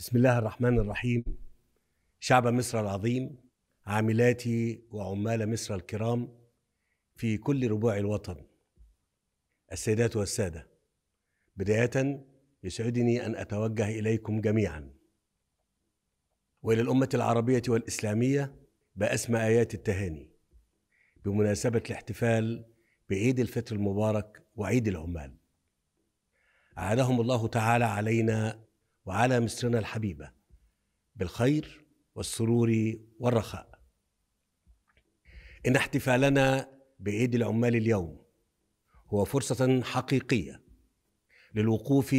بسم الله الرحمن الرحيم شعب مصر العظيم عاملاتي وعمال مصر الكرام في كل ربوع الوطن السيدات والسادة بداية يسعدني أن أتوجه إليكم جميعا وإلى الأمة العربية والإسلامية بأسمى آيات التهاني بمناسبة الاحتفال بعيد الفطر المبارك وعيد العمال أعادهم الله تعالى علينا وعلى مصرنا الحبيبة بالخير والسرور والرخاء إن احتفالنا بعيد العمال اليوم هو فرصة حقيقية للوقوف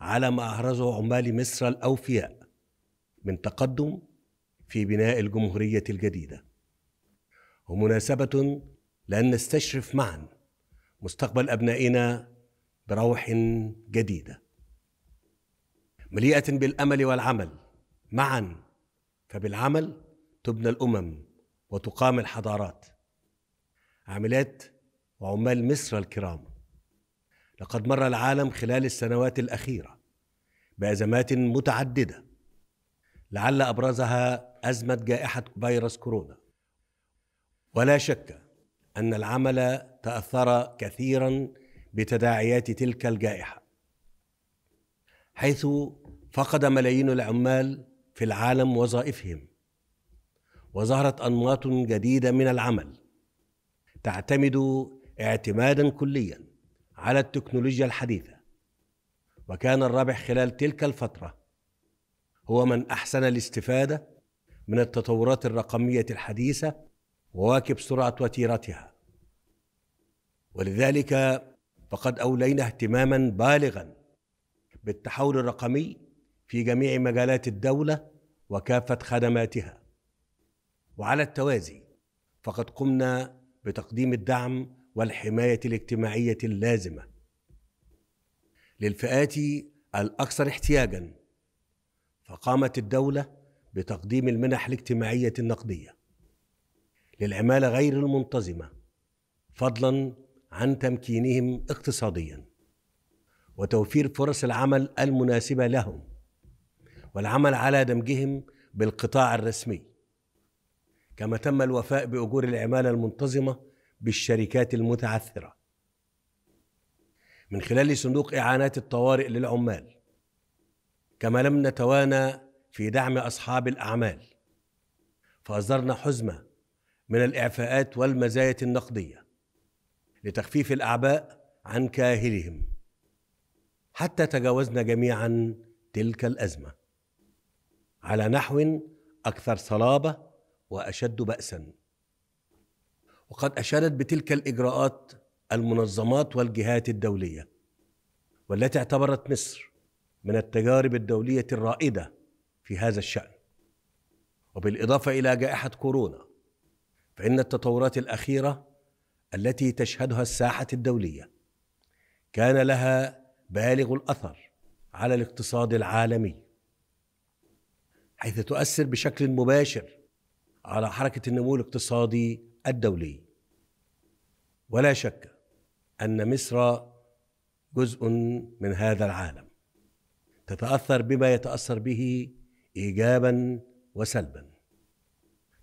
على ما أهرزه عمال مصر الأوفياء من تقدم في بناء الجمهورية الجديدة ومناسبة لأن نستشرف معا مستقبل أبنائنا بروح جديده مليئة بالأمل والعمل معا فبالعمل تبنى الأمم وتقام الحضارات عاملات وعمال مصر الكرام لقد مر العالم خلال السنوات الأخيرة بأزمات متعددة لعل أبرزها أزمة جائحة فيروس كورونا ولا شك أن العمل تأثر كثيرا بتداعيات تلك الجائحة حيث فقد ملايين العمال في العالم وظائفهم وظهرت انماط جديده من العمل تعتمد اعتمادا كليا على التكنولوجيا الحديثه وكان الرابح خلال تلك الفتره هو من احسن الاستفاده من التطورات الرقميه الحديثه وواكب سرعه وتيرتها ولذلك فقد اولينا اهتماما بالغا بالتحول الرقمي في جميع مجالات الدولة وكافة خدماتها وعلى التوازي فقد قمنا بتقديم الدعم والحماية الاجتماعية اللازمة للفئات الأكثر احتياجا فقامت الدولة بتقديم المنح الاجتماعية النقدية للعمالة غير المنتظمة فضلا عن تمكينهم اقتصاديا وتوفير فرص العمل المناسبة لهم والعمل على دمجهم بالقطاع الرسمي كما تم الوفاء باجور العماله المنتظمه بالشركات المتعثره من خلال صندوق اعانات الطوارئ للعمال كما لم نتوانى في دعم اصحاب الاعمال فاصدرنا حزمه من الاعفاءات والمزايا النقديه لتخفيف الاعباء عن كاهلهم حتى تجاوزنا جميعا تلك الازمه على نحو اكثر صلابه واشد باسا وقد اشادت بتلك الاجراءات المنظمات والجهات الدوليه والتي اعتبرت مصر من التجارب الدوليه الرائده في هذا الشان وبالاضافه الى جائحه كورونا فان التطورات الاخيره التي تشهدها الساحه الدوليه كان لها بالغ الاثر على الاقتصاد العالمي حيث تؤثر بشكل مباشر على حركة النمو الاقتصادي الدولي ولا شك أن مصر جزء من هذا العالم تتأثر بما يتأثر به إيجابا وسلبا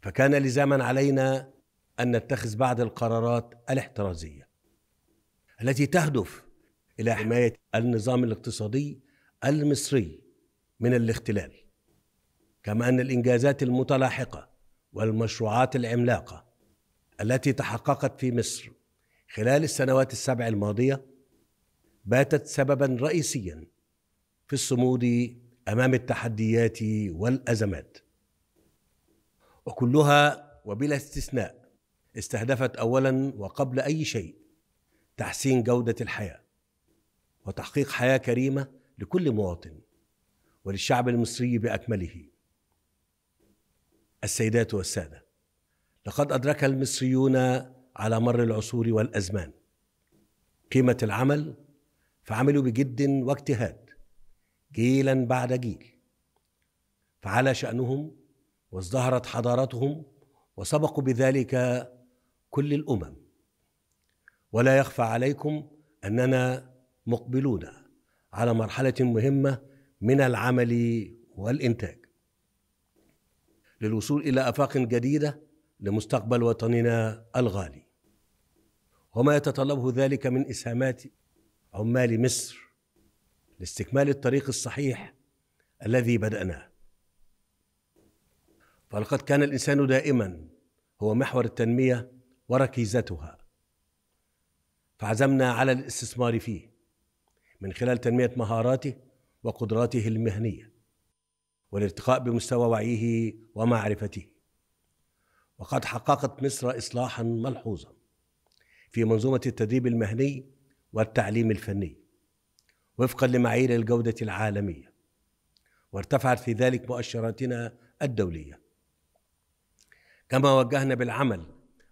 فكان لزاما علينا أن نتخذ بعض القرارات الاحترازية التي تهدف إلى حماية النظام الاقتصادي المصري من الاختلال كما ان الانجازات المتلاحقه والمشروعات العملاقه التي تحققت في مصر خلال السنوات السبع الماضيه باتت سببا رئيسيا في الصمود امام التحديات والازمات وكلها وبلا استثناء استهدفت اولا وقبل اي شيء تحسين جوده الحياه وتحقيق حياه كريمه لكل مواطن وللشعب المصري باكمله السيدات والساده لقد ادرك المصريون على مر العصور والازمان قيمه العمل فعملوا بجد واجتهاد جيلا بعد جيل فعلى شانهم وازدهرت حضارتهم وسبقوا بذلك كل الامم ولا يخفى عليكم اننا مقبلون على مرحله مهمه من العمل والانتاج للوصول الى افاق جديده لمستقبل وطننا الغالي وما يتطلبه ذلك من اسهامات عمال مصر لاستكمال الطريق الصحيح الذي بداناه فلقد كان الانسان دائما هو محور التنميه وركيزتها فعزمنا على الاستثمار فيه من خلال تنميه مهاراته وقدراته المهنيه والارتقاء بمستوى وعيه ومعرفته وقد حققت مصر اصلاحا ملحوظا في منظومه التدريب المهني والتعليم الفني وفقا لمعايير الجوده العالميه وارتفعت في ذلك مؤشراتنا الدوليه كما وجهنا بالعمل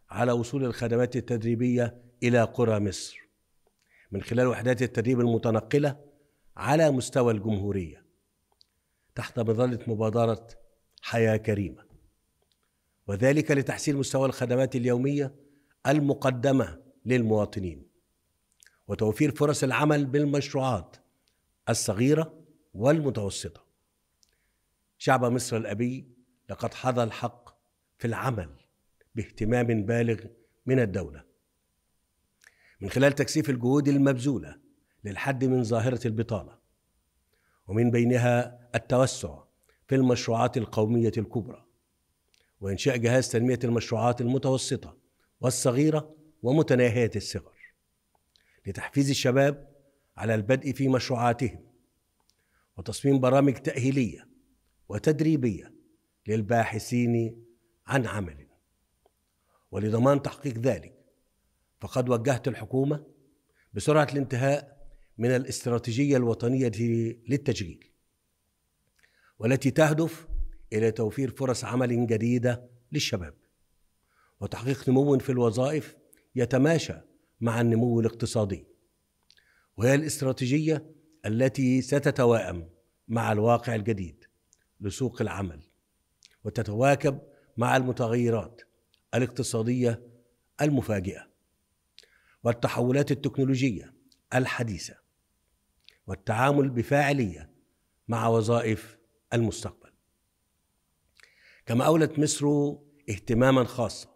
على وصول الخدمات التدريبيه الى قرى مصر من خلال وحدات التدريب المتنقله على مستوى الجمهوريه تحت مظله مبادره حياه كريمه وذلك لتحسين مستوى الخدمات اليوميه المقدمه للمواطنين وتوفير فرص العمل بالمشروعات الصغيره والمتوسطه شعب مصر الابي لقد حظى الحق في العمل باهتمام بالغ من الدوله من خلال تكثيف الجهود المبذوله للحد من ظاهره البطاله ومن بينها التوسع في المشروعات القومية الكبرى وإنشاء جهاز تنمية المشروعات المتوسطة والصغيرة ومتناهية الصغر لتحفيز الشباب على البدء في مشروعاتهم وتصميم برامج تأهيلية وتدريبية للباحثين عن عمل ولضمان تحقيق ذلك فقد وجهت الحكومة بسرعة الانتهاء من الاستراتيجية الوطنية للتشغيل والتي تهدف الى توفير فرص عمل جديده للشباب وتحقيق نمو في الوظائف يتماشى مع النمو الاقتصادي وهي الاستراتيجيه التي ستتواءم مع الواقع الجديد لسوق العمل وتتواكب مع المتغيرات الاقتصاديه المفاجئه والتحولات التكنولوجيه الحديثه والتعامل بفاعليه مع وظائف المستقبل كما أولت مصر اهتماما خاصا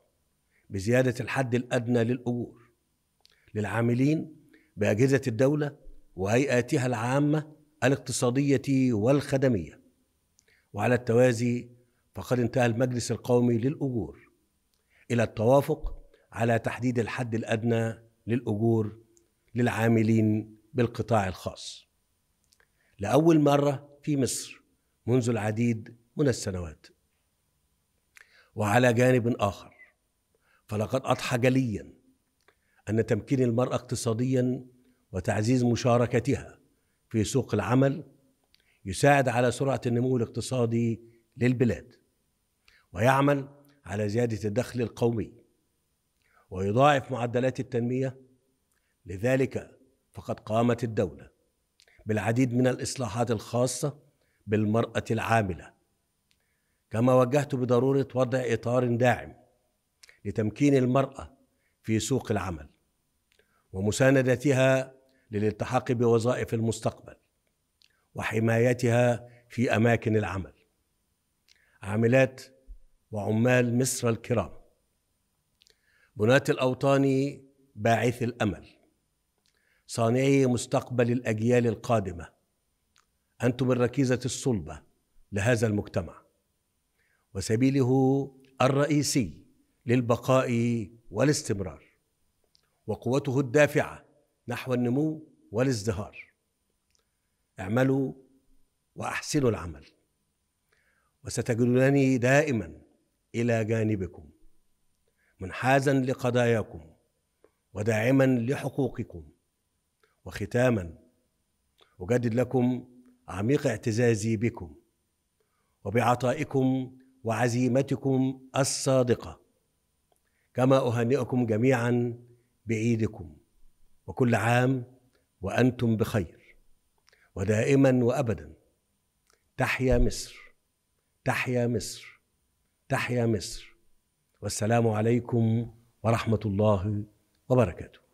بزيادة الحد الأدنى للأجور للعاملين بأجهزة الدولة وهيئاتها العامة الاقتصادية والخدمية وعلى التوازي فقد انتهى المجلس القومي للأجور إلى التوافق على تحديد الحد الأدنى للأجور للعاملين بالقطاع الخاص لأول مرة في مصر منذ العديد من السنوات وعلى جانب آخر فلقد أضحى جليا أن تمكين المرأة اقتصاديا وتعزيز مشاركتها في سوق العمل يساعد على سرعة النمو الاقتصادي للبلاد ويعمل على زيادة الدخل القومي ويضاعف معدلات التنمية لذلك فقد قامت الدولة بالعديد من الإصلاحات الخاصة بالمرأة العاملة كما وجهت بضرورة وضع إطار داعم لتمكين المرأة في سوق العمل ومساندتها للالتحاق بوظائف المستقبل وحمايتها في أماكن العمل عاملات وعمال مصر الكرام بناة الأوطان باعث الأمل صانعي مستقبل الأجيال القادمة أنتم الركيزة الصلبة لهذا المجتمع وسبيله الرئيسي للبقاء والاستمرار وقوته الدافعة نحو النمو والازدهار اعملوا وأحسنوا العمل وستجدونني دائما إلى جانبكم منحازا لقضاياكم وداعما لحقوقكم وختاما أجدد لكم عميق اعتزازي بكم وبعطائكم وعزيمتكم الصادقه كما اهنئكم جميعا بعيدكم وكل عام وانتم بخير ودائما وابدا تحيا مصر تحيا مصر تحيا مصر والسلام عليكم ورحمه الله وبركاته